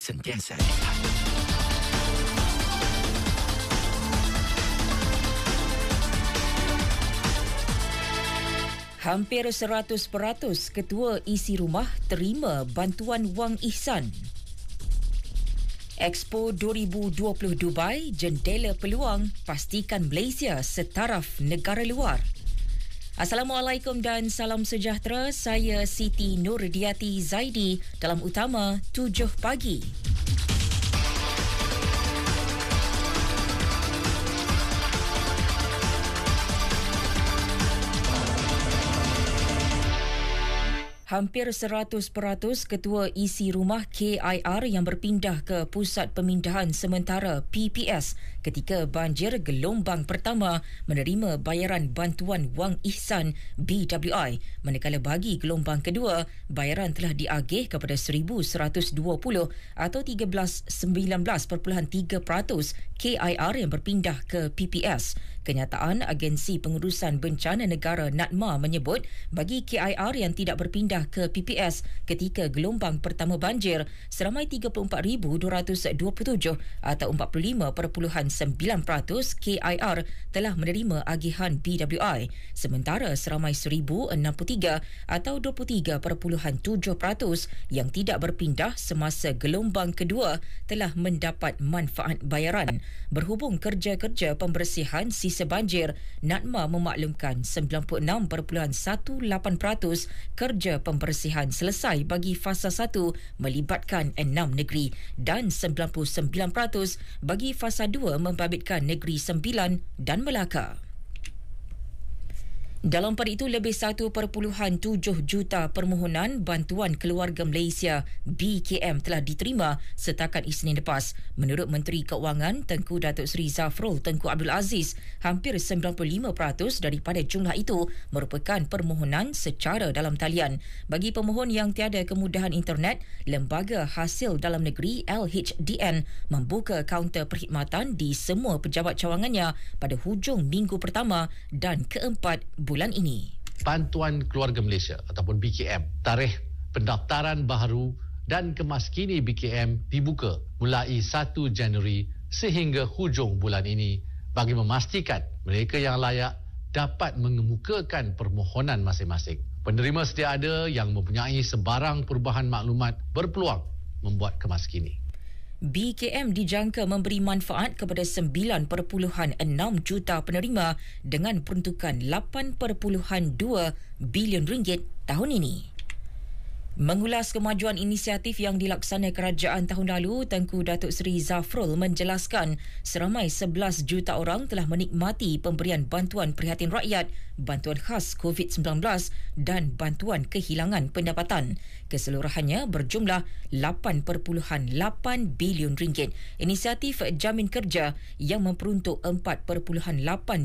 sentiens sèche. Hampir 100% ketua isi rumah terima bantuan wang ihsan. Expo 2020 Dubai, jendela peluang, pastikan Malaysia setaraf negara luar. Assalamualaikum dan salam sejahtera. Saya Siti Nurdiati Zaidi dalam utama 7 pagi. Hampir 100% ketua isi rumah KIR yang berpindah ke Pusat Pemindahan Sementara PPS ketika banjir gelombang pertama menerima bayaran bantuan wang ihsan BWI. Manakala bagi gelombang kedua, bayaran telah diagih kepada 1,120 atau 13, 19.3% KIR yang berpindah ke PPS. Kenyataan Agensi Pengurusan Bencana Negara NADMA menyebut bagi KIR yang tidak berpindah ke PPS ketika gelombang pertama banjir seramai 34,227 atau 45.9% KIR telah menerima agihan BWI sementara seramai 1,063 atau 23.7% yang tidak berpindah semasa gelombang kedua telah mendapat manfaat bayaran. Berhubung kerja-kerja pembersihan sisi Sebanjir, Natma memaklumkan 96.18% kerja pembersihan selesai bagi fasa 1 melibatkan Enam negeri dan 99% bagi fasa 2 membabitkan negeri 9 dan Melaka. Dalam pada itu, lebih 1.7 juta permohonan bantuan keluarga Malaysia BKM telah diterima setakat Isnin lepas. Menurut Menteri Keuangan Tengku Datuk Seri Zafrul Tengku Abdul Aziz, hampir 95% daripada jumlah itu merupakan permohonan secara dalam talian. Bagi pemohon yang tiada kemudahan internet, Lembaga Hasil Dalam Negeri LHDN membuka kaunter perkhidmatan di semua pejabat cawangannya pada hujung minggu pertama dan keempat bulan ini. Bantuan Keluarga Malaysia ataupun BKM, tarikh pendaftaran baru dan kemaskini BKM dibuka mulai 1 Januari sehingga hujung bulan ini bagi memastikan mereka yang layak dapat mengemukakan permohonan masing-masing. Penerima sedia ada yang mempunyai sebarang perubahan maklumat berpeluang membuat kemaskini. BKM dijangka memberi manfaat kepada 9.6 juta penerima dengan peruntukan 8.2 bilion ringgit tahun ini. Mengulas kemajuan inisiatif yang dilaksanakan kerajaan tahun lalu, Tengku Datuk Seri Zafrul menjelaskan seramai 11 juta orang telah menikmati pemberian bantuan prihatin rakyat, bantuan khas COVID-19 dan bantuan kehilangan pendapatan. Keseluruhannya berjumlah 8.8 bilion ringgit. Inisiatif jamin kerja yang memperuntuk 4.8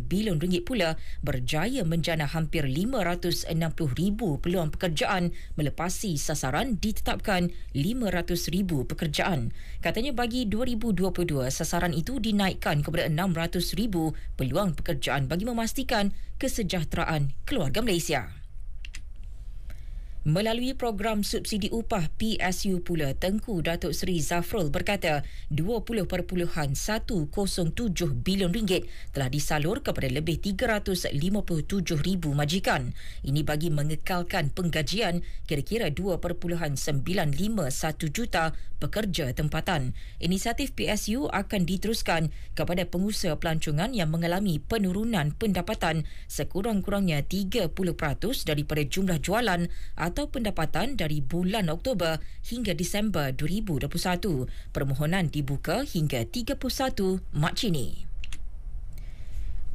bilion ringgit pula berjaya menjana hampir 560 ribu peluang pekerjaan melepasi sasaran ditetapkan 500,000 pekerjaan. Katanya bagi 2022, sasaran itu dinaikkan kepada 600,000 peluang pekerjaan bagi memastikan kesejahteraan keluarga Malaysia. Melalui program subsidi upah PSU pula, Tengku Datuk Seri Zafrul berkata 20.107 bilion ringgit telah disalur kepada lebih 357,000 majikan. Ini bagi mengekalkan penggajian kira-kira 2.951 juta pekerja tempatan. Inisiatif PSU akan diteruskan kepada pengusaha pelancongan yang mengalami penurunan pendapatan sekurang-kurangnya 30% daripada jumlah jualan atau atau pendapatan dari bulan Oktober hingga Disember 2021. Permohonan dibuka hingga 31 Mac ini.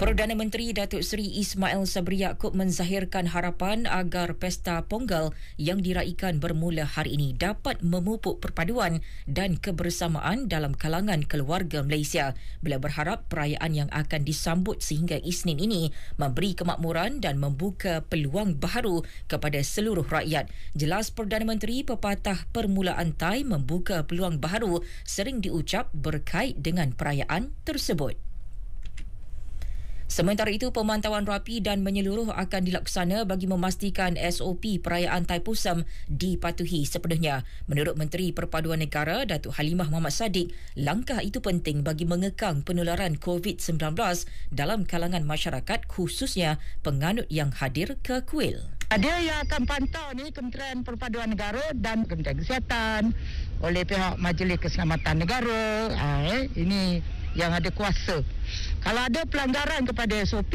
Perdana Menteri Datuk Seri Ismail Sabri Yaakob menzahirkan harapan agar pesta ponggal yang diraikan bermula hari ini dapat memupuk perpaduan dan kebersamaan dalam kalangan keluarga Malaysia. Beliau berharap perayaan yang akan disambut sehingga Isnin ini memberi kemakmuran dan membuka peluang baru kepada seluruh rakyat. Jelas Perdana Menteri pepatah permulaan Thai membuka peluang baru sering diucap berkait dengan perayaan tersebut. Sementara itu, pemantauan rapi dan menyeluruh akan dilaksana bagi memastikan SOP perayaan Taipusam dipatuhi sepenuhnya. Menurut Menteri Perpaduan Negara, Datuk Halimah Mohd Sadiq, langkah itu penting bagi mengekang penularan COVID-19 dalam kalangan masyarakat khususnya penganut yang hadir ke kuil. Ada yang akan pantau ni Kementerian Perpaduan Negara dan Kementerian Kesihatan oleh pihak Majlis Keselamatan Negara. Ah, eh, ini yang ada kuasa. Kalau ada pelanggaran kepada SOP,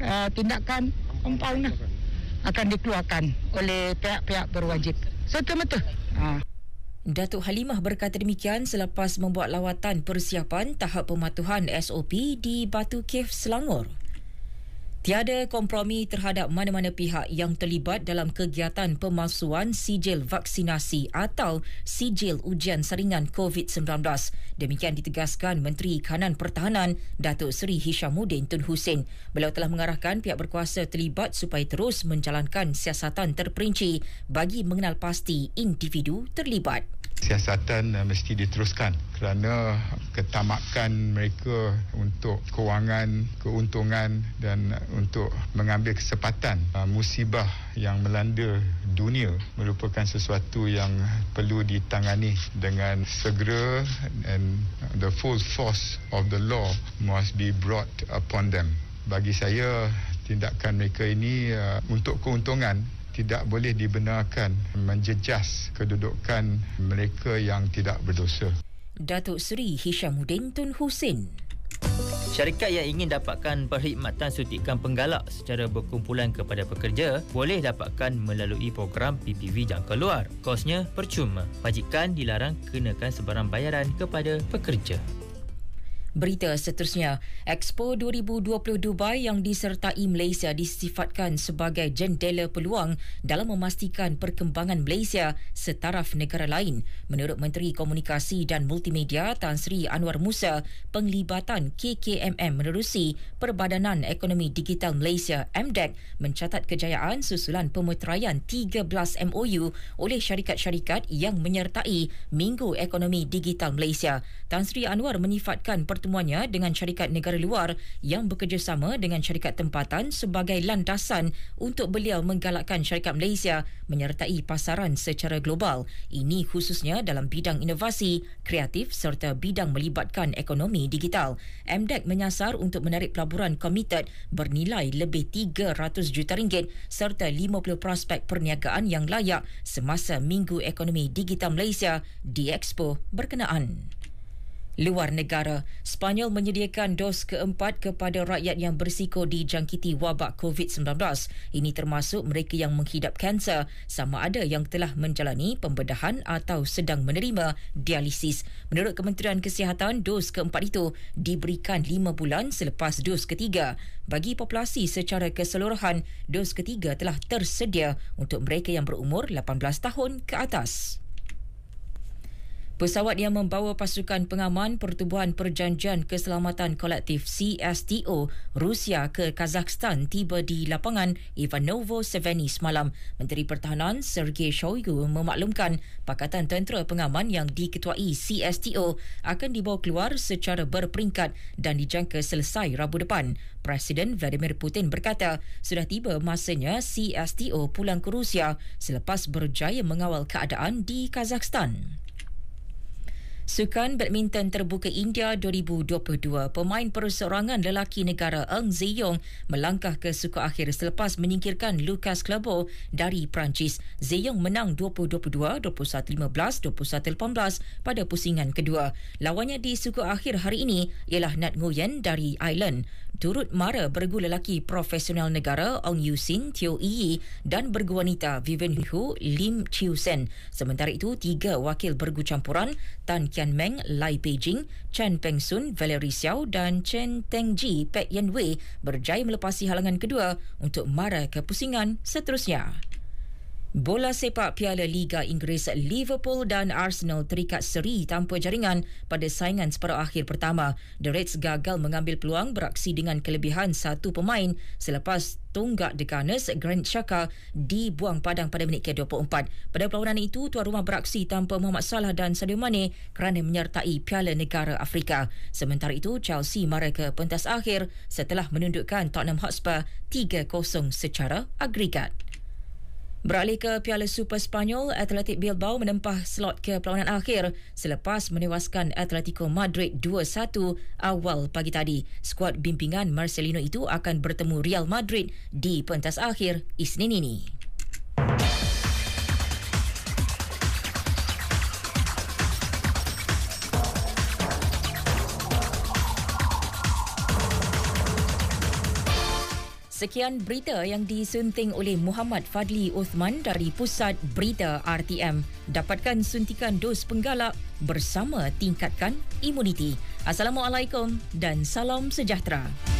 uh, eh, tindakan kompaun lah. akan dikeluarkan oleh pihak-pihak berwajib. Serta merta. Uh. Ha. Datuk Halimah berkata demikian selepas membuat lawatan persiapan tahap pematuhan SOP di Batu Kev, Selangor. Tiada kompromi terhadap mana-mana pihak yang terlibat dalam kegiatan pemalsuan sijil vaksinasi atau sijil ujian saringan COVID-19. Demikian ditegaskan Menteri Kanan Pertahanan Datuk Seri Hishamuddin Tun Hussein. Beliau telah mengarahkan pihak berkuasa terlibat supaya terus menjalankan siasatan terperinci bagi mengenal pasti individu terlibat. Siasatan eh, mesti diteruskan kerana ketamakan mereka untuk kewangan, keuntungan dan untuk mengambil kesempatan uh, musibah yang melanda dunia merupakan sesuatu yang perlu ditangani dengan segera and the full force of the law must be brought upon them. Bagi saya, tindakan mereka ini uh, untuk keuntungan tidak boleh dibenarkan menjejas kedudukan mereka yang tidak berdosa. Datuk Seri Hishamuddin Tun Hussein. Syarikat yang ingin dapatkan perkhidmatan suntikan penggalak secara berkumpulan kepada pekerja boleh dapatkan melalui program PPV jangka luar. Kosnya percuma. Majikan dilarang kenakan sebarang bayaran kepada pekerja. Berita seterusnya, Expo 2020 Dubai yang disertai Malaysia disifatkan sebagai jendela peluang dalam memastikan perkembangan Malaysia setaraf negara lain. Menurut Menteri Komunikasi dan Multimedia Tan Sri Anwar Musa, penglibatan KKMM menerusi Perbadanan Ekonomi Digital Malaysia MDEC mencatat kejayaan susulan pemeteraian 13 MOU oleh syarikat-syarikat yang menyertai Minggu Ekonomi Digital Malaysia. Tan Sri Anwar menyifatkan pertemuan pertemuannya dengan syarikat negara luar yang bekerjasama dengan syarikat tempatan sebagai landasan untuk beliau menggalakkan syarikat Malaysia menyertai pasaran secara global. Ini khususnya dalam bidang inovasi, kreatif serta bidang melibatkan ekonomi digital. MDEC menyasar untuk menarik pelaburan komited bernilai lebih 300 juta ringgit serta 50 prospek perniagaan yang layak semasa Minggu Ekonomi Digital Malaysia di Expo berkenaan. Luar negara, Spanyol menyediakan dos keempat kepada rakyat yang bersiko dijangkiti wabak COVID-19. Ini termasuk mereka yang menghidap kanser, sama ada yang telah menjalani pembedahan atau sedang menerima dialisis. Menurut Kementerian Kesihatan, dos keempat itu diberikan lima bulan selepas dos ketiga. Bagi populasi secara keseluruhan, dos ketiga telah tersedia untuk mereka yang berumur 18 tahun ke atas. Pesawat yang membawa pasukan pengaman Pertubuhan Perjanjian Keselamatan Kolektif CSTO Rusia ke Kazakhstan tiba di lapangan Ivanovo Seveni semalam. Menteri Pertahanan Sergei Shoigu memaklumkan Pakatan Tentera Pengaman yang diketuai CSTO akan dibawa keluar secara berperingkat dan dijangka selesai Rabu depan. Presiden Vladimir Putin berkata sudah tiba masanya CSTO pulang ke Rusia selepas berjaya mengawal keadaan di Kazakhstan. Sukan Badminton Terbuka India 2022, pemain perseorangan lelaki negara Eng Zeyong melangkah ke suku akhir selepas menyingkirkan Lucas Klebo dari Perancis. Zeyong menang 2022, 21-15, 21-18 pada pusingan kedua. Lawannya di suku akhir hari ini ialah Nat Nguyen dari Island Turut mara bergu lelaki profesional negara Ong Yu Sin, Teo Yi dan bergu wanita Vivian Hu, Lim Chiu Sen. Sementara itu, tiga wakil bergu campuran Tan Meng, Lai Beijing, Chen Peng Sun, Valerie Xiao dan Chen Teng Ji, Pek Yan Wei berjaya melepasi halangan kedua untuk mara ke pusingan seterusnya. Bola sepak Piala Liga Inggeris Liverpool dan Arsenal terikat seri tanpa jaringan pada saingan separuh akhir pertama. The Reds gagal mengambil peluang beraksi dengan kelebihan satu pemain selepas tunggak The Gunners Grant Xhaka dibuang padang pada minit ke-24. Pada perlawanan itu, tuan rumah beraksi tanpa Mohamed Salah dan Sadio Mane kerana menyertai Piala Negara Afrika. Sementara itu, Chelsea mara ke pentas akhir setelah menundukkan Tottenham Hotspur 3-0 secara agregat. Beralih ke Piala Super Spanyol, Atletic Bilbao menempah slot ke perlawanan akhir selepas menewaskan Atletico Madrid 2-1 awal pagi tadi. Skuad bimbingan Marcelino itu akan bertemu Real Madrid di pentas akhir Isnin ini. Sekian berita yang disunting oleh Muhammad Fadli Uthman dari Pusat Berita RTM. Dapatkan suntikan dos penggalak bersama tingkatkan imuniti. Assalamualaikum dan salam sejahtera.